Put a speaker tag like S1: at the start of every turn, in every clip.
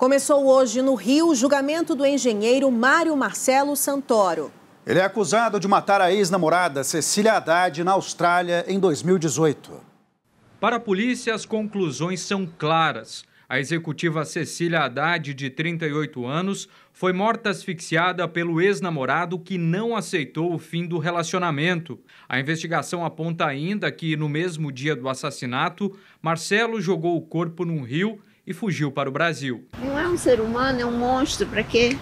S1: Começou hoje no Rio o julgamento do engenheiro Mário Marcelo Santoro. Ele é acusado de matar a ex-namorada Cecília Haddad na Austrália em 2018.
S2: Para a polícia, as conclusões são claras. A executiva Cecília Haddad, de 38 anos, foi morta asfixiada pelo ex-namorado que não aceitou o fim do relacionamento. A investigação aponta ainda que, no mesmo dia do assassinato, Marcelo jogou o corpo num rio e fugiu para o Brasil.
S1: Não é um ser humano, é um monstro. Para quê?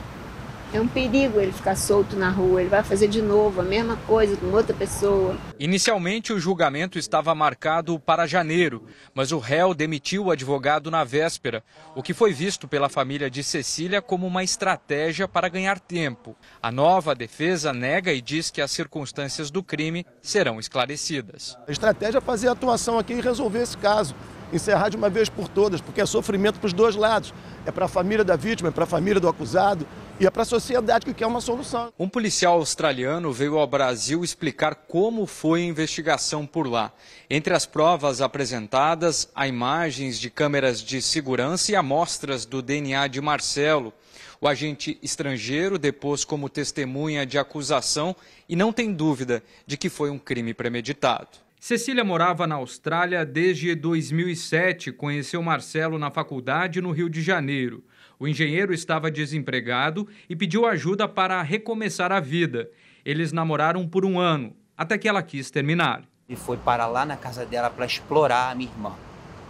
S1: É um perigo ele ficar solto na rua, ele vai fazer de novo a mesma coisa com outra pessoa.
S2: Inicialmente, o julgamento estava marcado para janeiro, mas o réu demitiu o advogado na véspera, o que foi visto pela família de Cecília como uma estratégia para ganhar tempo. A nova defesa nega e diz que as circunstâncias do crime serão esclarecidas.
S1: A estratégia é fazer atuação aqui e resolver esse caso encerrar é de uma vez por todas, porque é sofrimento para os dois lados. É para a família da vítima, é para a família do acusado e é para a sociedade que quer uma solução.
S2: Um policial australiano veio ao Brasil explicar como foi a investigação por lá. Entre as provas apresentadas, há imagens de câmeras de segurança e amostras do DNA de Marcelo. O agente estrangeiro depôs como testemunha de acusação e não tem dúvida de que foi um crime premeditado. Cecília morava na Austrália desde 2007, conheceu Marcelo na faculdade no Rio de Janeiro. O engenheiro estava desempregado e pediu ajuda para recomeçar a vida. Eles namoraram por um ano, até que ela quis terminar. E foi para lá na casa dela para explorar a minha irmã.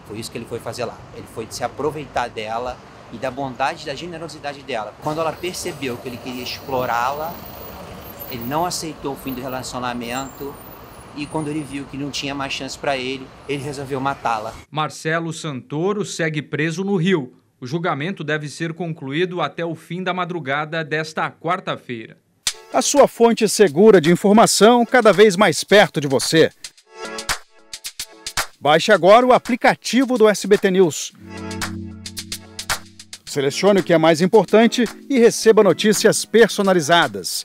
S2: Foi isso que ele foi fazer lá. Ele foi se aproveitar dela
S1: e da bondade, da generosidade dela. Quando ela percebeu que ele queria explorá-la, ele não aceitou o fim do relacionamento e quando ele viu que não tinha mais chance para ele,
S2: ele resolveu matá-la. Marcelo Santoro segue preso no Rio. O julgamento deve ser concluído até o fim da madrugada desta quarta-feira.
S1: A sua fonte segura de informação cada vez mais perto de você. Baixe agora o aplicativo do SBT News. Selecione o que é mais importante e receba notícias personalizadas